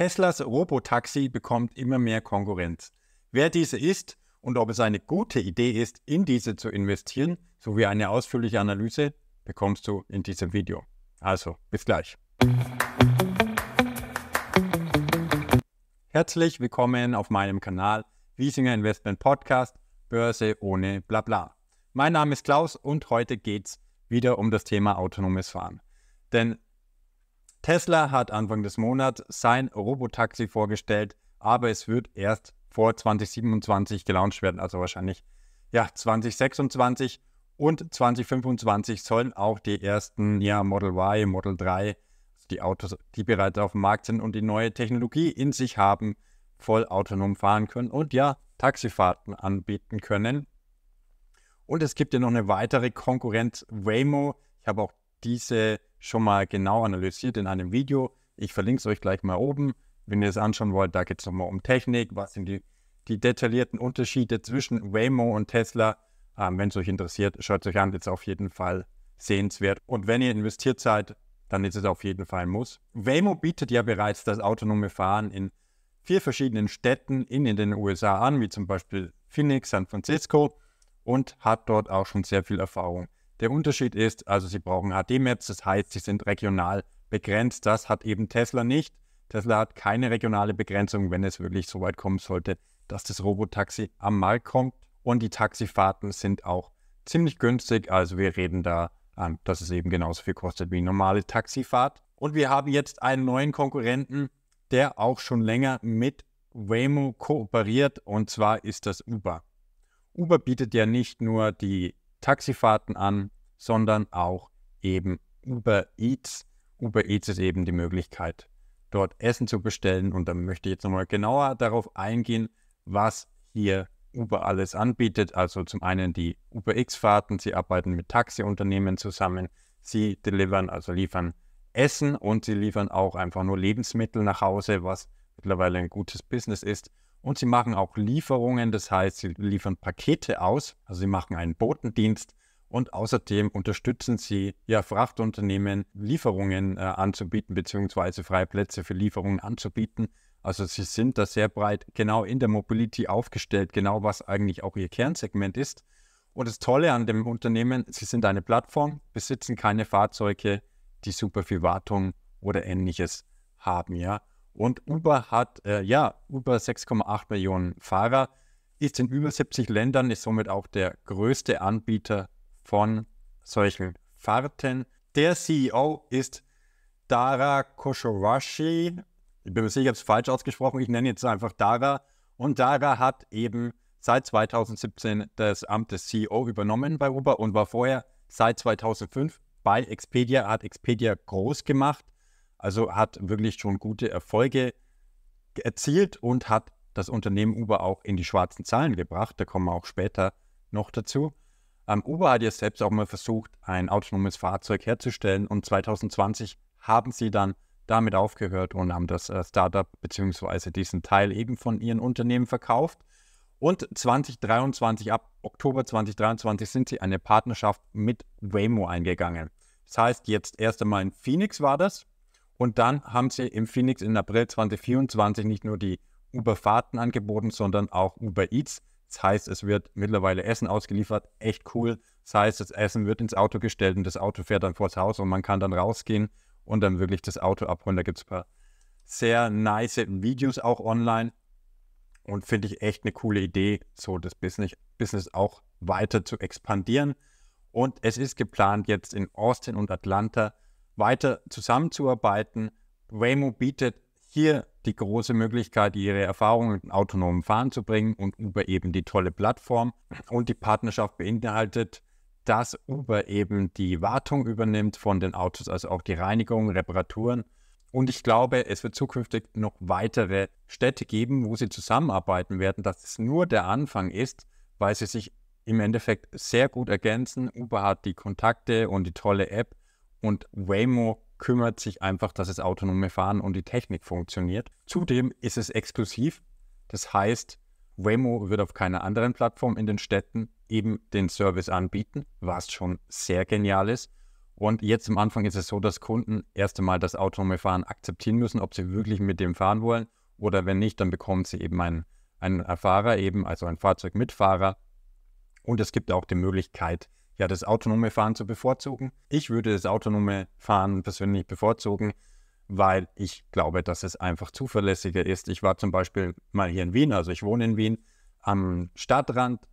Teslas Robotaxi bekommt immer mehr Konkurrenz. Wer diese ist und ob es eine gute Idee ist, in diese zu investieren, sowie eine ausführliche Analyse, bekommst du in diesem Video. Also, bis gleich. Herzlich willkommen auf meinem Kanal Wiesinger Investment Podcast Börse ohne Blabla. Mein Name ist Klaus und heute geht es wieder um das Thema autonomes Fahren. Denn Tesla hat Anfang des Monats sein Robotaxi vorgestellt, aber es wird erst vor 2027 gelauncht werden, also wahrscheinlich ja 2026 und 2025 sollen auch die ersten ja, Model Y, Model 3, also die Autos, die bereits auf dem Markt sind und die neue Technologie in sich haben, voll autonom fahren können und ja, Taxifahrten anbieten können. Und es gibt ja noch eine weitere Konkurrenz, Waymo. Ich habe auch diese schon mal genau analysiert in einem Video. Ich verlinke es euch gleich mal oben. Wenn ihr es anschauen wollt, da geht es nochmal um Technik, was sind die, die detaillierten Unterschiede zwischen Waymo und Tesla. Ähm, wenn es euch interessiert, schaut es euch an, das ist auf jeden Fall sehenswert. Und wenn ihr investiert seid, dann ist es auf jeden Fall ein Muss. Waymo bietet ja bereits das autonome Fahren in vier verschiedenen Städten in, in den USA an, wie zum Beispiel Phoenix, San Francisco und hat dort auch schon sehr viel Erfahrung. Der Unterschied ist, also sie brauchen HD-Maps, das heißt, sie sind regional begrenzt. Das hat eben Tesla nicht. Tesla hat keine regionale Begrenzung, wenn es wirklich so weit kommen sollte, dass das Robotaxi am Markt kommt. Und die Taxifahrten sind auch ziemlich günstig. Also wir reden da an, dass es eben genauso viel kostet wie eine normale Taxifahrt. Und wir haben jetzt einen neuen Konkurrenten, der auch schon länger mit Waymo kooperiert. Und zwar ist das Uber. Uber bietet ja nicht nur die Taxifahrten an, sondern auch eben Uber Eats. Uber Eats ist eben die Möglichkeit, dort Essen zu bestellen. Und da möchte ich jetzt nochmal genauer darauf eingehen, was hier Uber alles anbietet. Also zum einen die Uber X-Fahrten. Sie arbeiten mit Taxiunternehmen zusammen. Sie delivern, also liefern Essen und sie liefern auch einfach nur Lebensmittel nach Hause, was mittlerweile ein gutes Business ist. Und sie machen auch Lieferungen, das heißt, sie liefern Pakete aus, also sie machen einen Botendienst und außerdem unterstützen sie ja Frachtunternehmen, Lieferungen äh, anzubieten beziehungsweise Plätze für Lieferungen anzubieten. Also sie sind da sehr breit genau in der Mobility aufgestellt, genau was eigentlich auch ihr Kernsegment ist. Und das Tolle an dem Unternehmen, sie sind eine Plattform, besitzen keine Fahrzeuge, die super viel Wartung oder ähnliches haben, ja. Und Uber hat äh, ja über 6,8 Millionen Fahrer, ist in über 70 Ländern, ist somit auch der größte Anbieter von solchen Fahrten. Der CEO ist Dara Khosrowashi. Ich bin mir sicher, ich habe es falsch ausgesprochen. Ich nenne jetzt einfach Dara. Und Dara hat eben seit 2017 das Amt des CEO übernommen bei Uber und war vorher seit 2005 bei Expedia, hat Expedia groß gemacht also hat wirklich schon gute Erfolge erzielt und hat das Unternehmen Uber auch in die schwarzen Zahlen gebracht. Da kommen wir auch später noch dazu. Ähm, Uber hat ja selbst auch mal versucht, ein autonomes Fahrzeug herzustellen und 2020 haben sie dann damit aufgehört und haben das äh, Startup bzw. diesen Teil eben von ihren Unternehmen verkauft. Und 2023, ab Oktober 2023, sind sie eine Partnerschaft mit Waymo eingegangen. Das heißt, jetzt erst einmal in Phoenix war das, und dann haben sie im Phoenix im April 2024 nicht nur die Uber-Fahrten angeboten, sondern auch Uber Eats. Das heißt, es wird mittlerweile Essen ausgeliefert. Echt cool. Das heißt, das Essen wird ins Auto gestellt und das Auto fährt dann vors Haus und man kann dann rausgehen und dann wirklich das Auto abholen. Da gibt es ein paar sehr nice Videos auch online und finde ich echt eine coole Idee, so das Business, Business auch weiter zu expandieren. Und es ist geplant, jetzt in Austin und Atlanta weiter zusammenzuarbeiten. Waymo bietet hier die große Möglichkeit, ihre Erfahrungen mit autonomen Fahren zu bringen und Uber eben die tolle Plattform. Und die Partnerschaft beinhaltet, dass Uber eben die Wartung übernimmt von den Autos, also auch die Reinigung, Reparaturen. Und ich glaube, es wird zukünftig noch weitere Städte geben, wo sie zusammenarbeiten werden, dass es nur der Anfang ist, weil sie sich im Endeffekt sehr gut ergänzen. Uber hat die Kontakte und die tolle App und Waymo kümmert sich einfach, dass das autonome Fahren und die Technik funktioniert. Zudem ist es exklusiv. Das heißt, Waymo wird auf keiner anderen Plattform in den Städten eben den Service anbieten, was schon sehr genial ist. Und jetzt am Anfang ist es so, dass Kunden erst einmal das autonome Fahren akzeptieren müssen, ob sie wirklich mit dem fahren wollen oder wenn nicht, dann bekommen sie eben einen, einen Fahrer eben, also ein Fahrzeug mit Fahrer. Und es gibt auch die Möglichkeit, ja das autonome Fahren zu bevorzugen. Ich würde das autonome Fahren persönlich bevorzugen, weil ich glaube, dass es einfach zuverlässiger ist. Ich war zum Beispiel mal hier in Wien, also ich wohne in Wien, am Stadtrand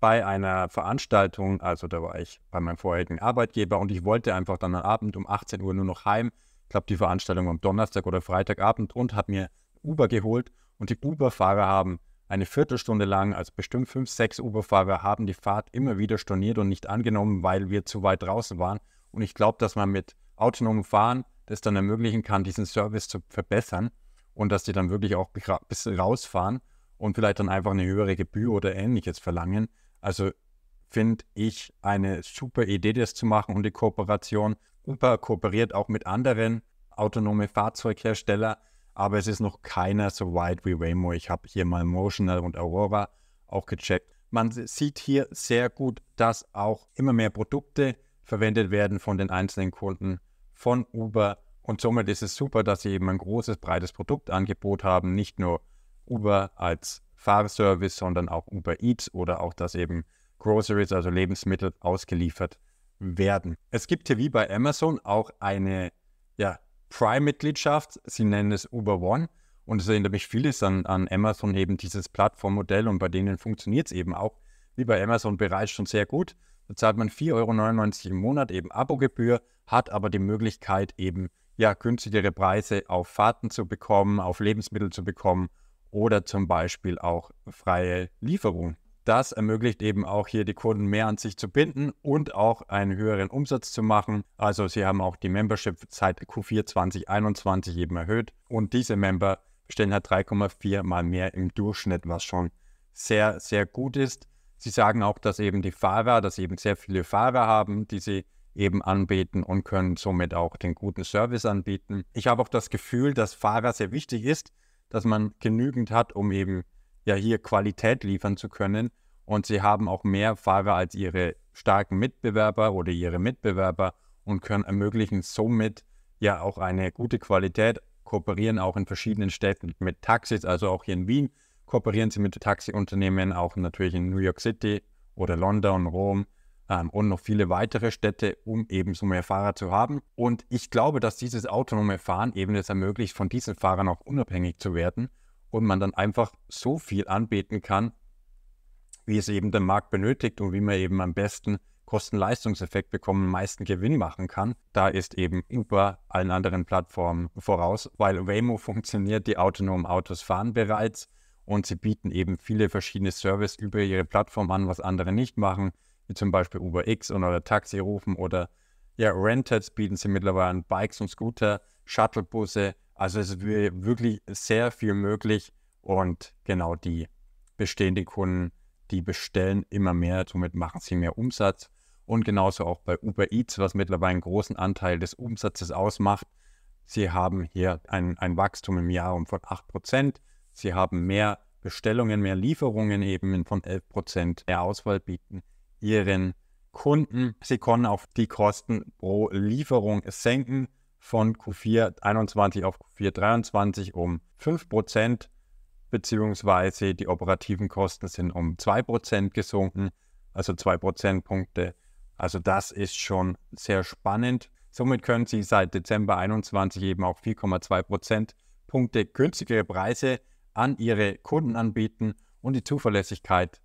bei einer Veranstaltung, also da war ich bei meinem vorherigen Arbeitgeber und ich wollte einfach dann am Abend um 18 Uhr nur noch heim. Ich glaube, die Veranstaltung am Donnerstag oder Freitagabend und habe mir Uber geholt und die Uber-Fahrer haben eine Viertelstunde lang, also bestimmt fünf, sechs Uberfahrer haben die Fahrt immer wieder storniert und nicht angenommen, weil wir zu weit draußen waren. Und ich glaube, dass man mit autonomem Fahren das dann ermöglichen kann, diesen Service zu verbessern und dass die dann wirklich auch ein bisschen rausfahren und vielleicht dann einfach eine höhere Gebühr oder ähnliches verlangen. Also finde ich eine super Idee, das zu machen und die Kooperation. Uber kooperiert auch mit anderen autonomen Fahrzeugherstellern aber es ist noch keiner so weit wie Waymo. Ich habe hier mal Motional und Aurora auch gecheckt. Man sieht hier sehr gut, dass auch immer mehr Produkte verwendet werden von den einzelnen Kunden, von Uber. Und somit ist es super, dass sie eben ein großes, breites Produktangebot haben. Nicht nur Uber als Fahrservice, sondern auch Uber Eats oder auch, dass eben Groceries, also Lebensmittel, ausgeliefert werden. Es gibt hier wie bei Amazon auch eine ja, Prime-Mitgliedschaft. Sie nennen es Uber One. Und es erinnert mich vieles an, an Amazon, eben dieses Plattformmodell. Und bei denen funktioniert es eben auch, wie bei Amazon bereits schon sehr gut. Da zahlt man 4,99 Euro im Monat eben Abogebühr, hat aber die Möglichkeit eben ja günstigere Preise auf Fahrten zu bekommen, auf Lebensmittel zu bekommen oder zum Beispiel auch freie Lieferung das ermöglicht eben auch hier die Kunden mehr an sich zu binden und auch einen höheren Umsatz zu machen. Also sie haben auch die Membership seit Q4 2021 eben erhöht und diese Member bestellen halt 3,4 mal mehr im Durchschnitt, was schon sehr, sehr gut ist. Sie sagen auch, dass eben die Fahrer, dass sie eben sehr viele Fahrer haben, die sie eben anbieten und können somit auch den guten Service anbieten. Ich habe auch das Gefühl, dass Fahrer sehr wichtig ist, dass man genügend hat, um eben ja hier Qualität liefern zu können. Und sie haben auch mehr Fahrer als ihre starken Mitbewerber oder ihre Mitbewerber und können ermöglichen somit ja auch eine gute Qualität, kooperieren auch in verschiedenen Städten mit Taxis, also auch hier in Wien kooperieren sie mit Taxiunternehmen, auch natürlich in New York City oder London, Rom ähm, und noch viele weitere Städte, um eben so mehr Fahrer zu haben. Und ich glaube, dass dieses autonome Fahren eben es ermöglicht, von diesen Fahrern auch unabhängig zu werden und man dann einfach so viel anbieten kann, wie es eben der Markt benötigt und wie man eben am besten Kosten-Leistungseffekt bekommen, am meisten Gewinn machen kann. Da ist eben Uber allen anderen Plattformen voraus, weil Waymo funktioniert, die autonomen Autos fahren bereits und sie bieten eben viele verschiedene Services über ihre Plattform an, was andere nicht machen, wie zum Beispiel Uber X oder Taxi rufen oder ja, Rented bieten sie mittlerweile an Bikes und Scooter, Shuttlebusse also es ist wirklich sehr viel möglich und genau die bestehenden Kunden, die bestellen immer mehr, somit machen sie mehr Umsatz. Und genauso auch bei Uber Eats, was mittlerweile einen großen Anteil des Umsatzes ausmacht. Sie haben hier ein, ein Wachstum im Jahr um von 8%. Sie haben mehr Bestellungen, mehr Lieferungen eben von 11%. der Auswahl bieten ihren Kunden. Sie können auch die Kosten pro Lieferung senken von Q4 21 auf Q4 23 um 5%, beziehungsweise die operativen Kosten sind um 2% gesunken, also 2 Punkte. Also das ist schon sehr spannend. Somit können Sie seit Dezember 21 eben auch 4,2 Prozentpunkte günstigere Preise an Ihre Kunden anbieten und die Zuverlässigkeit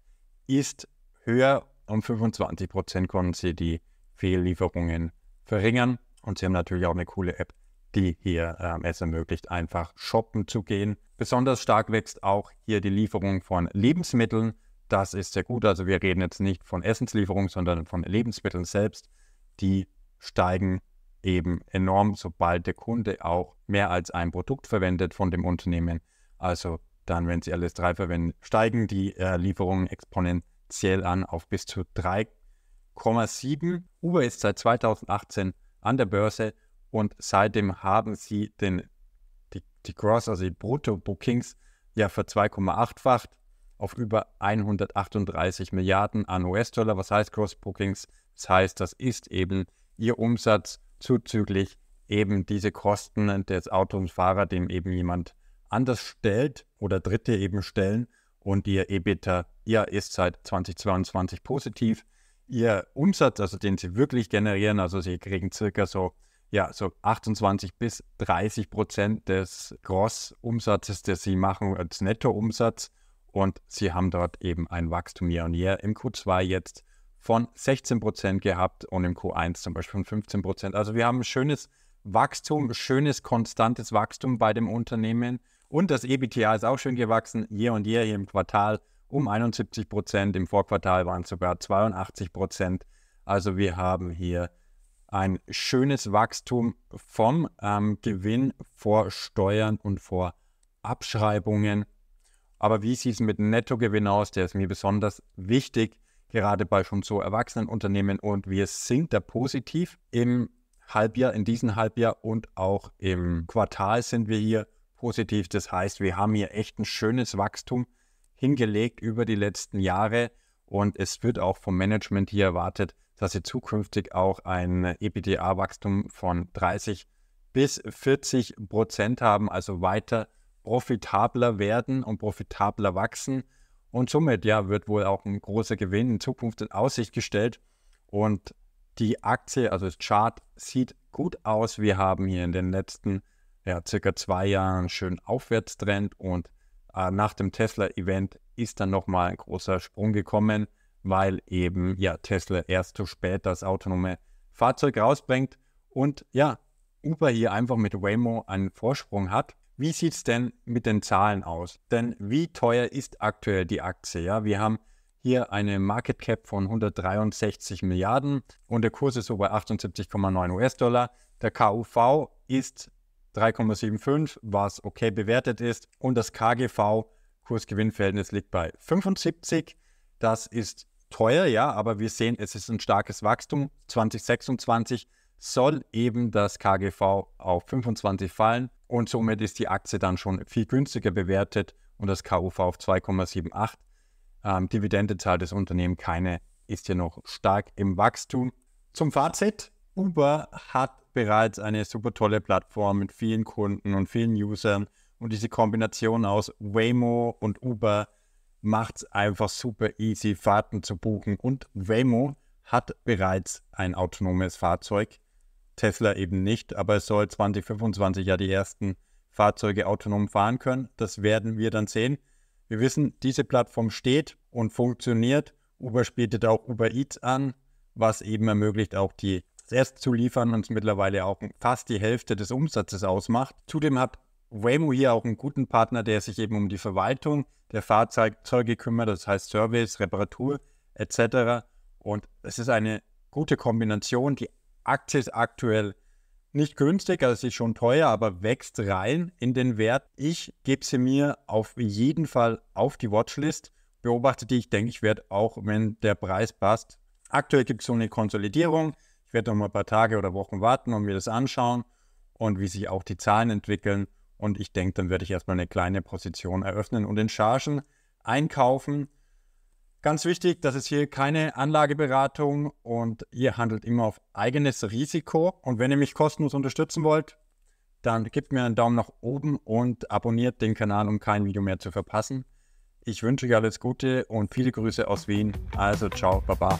ist höher. Um 25 konnten Sie die Fehllieferungen verringern. Und sie haben natürlich auch eine coole App, die hier ähm, es ermöglicht, einfach shoppen zu gehen. Besonders stark wächst auch hier die Lieferung von Lebensmitteln. Das ist sehr gut. Also wir reden jetzt nicht von Essenslieferungen, sondern von Lebensmitteln selbst. Die steigen eben enorm, sobald der Kunde auch mehr als ein Produkt verwendet von dem Unternehmen. Also dann, wenn Sie LS3 verwenden, steigen die äh, Lieferungen exponentiell an auf bis zu 3,7. Uber ist seit 2018 an der Börse und seitdem haben sie den, die, die Gross, also die Brutto-Bookings, ja für 2,8-facht auf über 138 Milliarden an US-Dollar. Was heißt cross Bookings? Das heißt, das ist eben ihr Umsatz zuzüglich eben diese Kosten des Autofahrer, dem eben jemand anders stellt oder Dritte eben stellen. Und ihr EBITDA, ihr ist seit 2022 positiv ihr Umsatz, also den sie wirklich generieren, also sie kriegen circa so, ja, so 28 bis 30 Prozent des Grossumsatzes, das sie machen, als Nettoumsatz. Und sie haben dort eben ein Wachstum year und year im Q2 jetzt von 16 Prozent gehabt und im Q1 zum Beispiel von 15 Prozent. Also wir haben ein schönes Wachstum, schönes konstantes Wachstum bei dem Unternehmen. Und das EBTA ist auch schön gewachsen, year und year hier im Quartal um 71 Prozent. Im Vorquartal waren es sogar 82 Prozent. Also wir haben hier ein schönes Wachstum vom ähm, Gewinn vor Steuern und vor Abschreibungen. Aber wie sieht es mit Nettogewinn aus? Der ist mir besonders wichtig, gerade bei schon so erwachsenen Unternehmen. Und wir sind da positiv im Halbjahr, in diesem Halbjahr und auch im Quartal sind wir hier positiv. Das heißt, wir haben hier echt ein schönes Wachstum hingelegt über die letzten Jahre. Und es wird auch vom Management hier erwartet, dass sie zukünftig auch ein EBITDA-Wachstum von 30 bis 40 Prozent haben, also weiter profitabler werden und profitabler wachsen. Und somit ja, wird wohl auch ein großer Gewinn in Zukunft in Aussicht gestellt. Und die Aktie, also das Chart, sieht gut aus. Wir haben hier in den letzten ja, circa zwei Jahren einen schönen Aufwärtstrend und äh, nach dem Tesla-Event ist dann nochmal ein großer Sprung gekommen, weil eben ja Tesla erst zu spät das autonome Fahrzeug rausbringt und ja, Uber hier einfach mit Waymo einen Vorsprung hat. Wie sieht es denn mit den Zahlen aus? Denn wie teuer ist aktuell die Aktie? Ja, wir haben hier eine Market Cap von 163 Milliarden und der Kurs ist so bei 78,9 US-Dollar. Der KUV ist 3,75, was okay bewertet ist. Und das KGV, Kursgewinnverhältnis, liegt bei 75. Das ist teuer, ja, aber wir sehen, es ist ein starkes Wachstum. 2026 soll eben das KGV auf 25 fallen und somit ist die Aktie dann schon viel günstiger bewertet und das KUV auf 2,78. Ähm, Dividende zahlt das Unternehmen keine, ist ja noch stark im Wachstum. Zum Fazit, Uber hat bereits eine super tolle Plattform mit vielen Kunden und vielen Usern. Und diese Kombination aus Waymo und Uber macht es einfach super easy, Fahrten zu buchen. Und Waymo hat bereits ein autonomes Fahrzeug, Tesla eben nicht, aber es soll 2025 ja die ersten Fahrzeuge autonom fahren können. Das werden wir dann sehen. Wir wissen, diese Plattform steht und funktioniert. Uber spätet auch Uber Eats an, was eben ermöglicht, auch die selbst zu liefern uns mittlerweile auch fast die Hälfte des Umsatzes ausmacht. Zudem hat Waymo hier auch einen guten Partner, der sich eben um die Verwaltung der Fahrzeuge kümmert, das heißt Service, Reparatur etc. Und es ist eine gute Kombination. Die Aktie ist aktuell nicht günstig, also sie ist schon teuer, aber wächst rein in den Wert. Ich gebe sie mir auf jeden Fall auf die Watchlist, beobachte die. Ich denke, ich werde auch, wenn der Preis passt. Aktuell gibt es so eine Konsolidierung werde noch mal ein paar Tage oder Wochen warten und mir das anschauen und wie sich auch die Zahlen entwickeln. Und ich denke, dann werde ich erstmal eine kleine Position eröffnen und in Chargen einkaufen. Ganz wichtig, das ist hier keine Anlageberatung und ihr handelt immer auf eigenes Risiko. Und wenn ihr mich kostenlos unterstützen wollt, dann gebt mir einen Daumen nach oben und abonniert den Kanal, um kein Video mehr zu verpassen. Ich wünsche euch alles Gute und viele Grüße aus Wien. Also ciao, baba.